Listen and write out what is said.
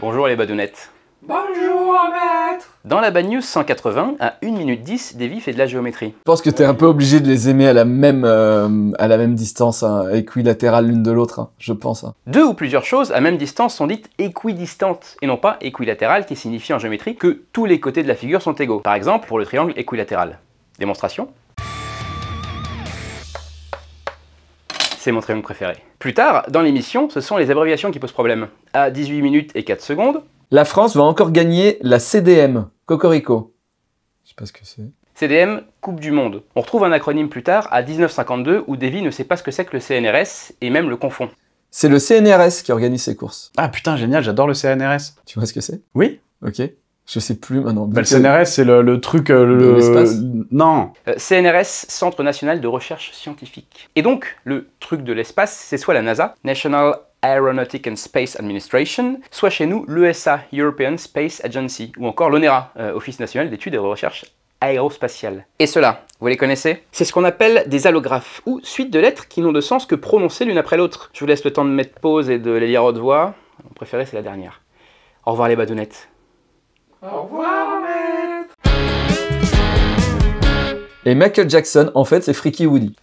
Bonjour les badounettes. Bonjour maître Dans la Bad News 180, à 1 minute 10, des vifs et de la géométrie. Je pense que t'es un peu obligé de les aimer à la même, euh, à la même distance, hein, équilatérale l'une de l'autre, hein, je pense. Hein. Deux ou plusieurs choses à même distance sont dites équidistantes, et non pas équilatérales, qui signifie en géométrie que tous les côtés de la figure sont égaux. Par exemple, pour le triangle équilatéral. Démonstration mon préféré. Plus tard, dans l'émission, ce sont les abréviations qui posent problème. À 18 minutes et 4 secondes... La France va encore gagner la CDM, Cocorico. Je sais pas ce que c'est. CDM, Coupe du Monde. On retrouve un acronyme plus tard, à 1952, où Davy ne sait pas ce que c'est que le CNRS, et même le confond. C'est le CNRS qui organise ses courses. Ah putain, génial, j'adore le CNRS. Tu vois ce que c'est Oui. Ok. Je sais plus maintenant. Bah, le CNRS, c'est le, le, truc. Euh, le... Non. Euh, CNRS, Centre National de Recherche Scientifique. Et donc, le truc de l'espace, c'est soit la NASA, National Aeronautic and Space Administration, soit chez nous l'ESA, European Space Agency, ou encore l'ONERA, euh, Office national d'études et de recherche aérospatiale. Et cela, vous les connaissez C'est ce qu'on appelle des allographes, ou suites de lettres qui n'ont de sens que prononcées l'une après l'autre. Je vous laisse le temps de mettre pause et de les lire à haute voix. Mon préféré, c'est la dernière. Au revoir les badounettes. Au revoir, maître Et Michael Jackson, en fait, c'est Freaky Woody.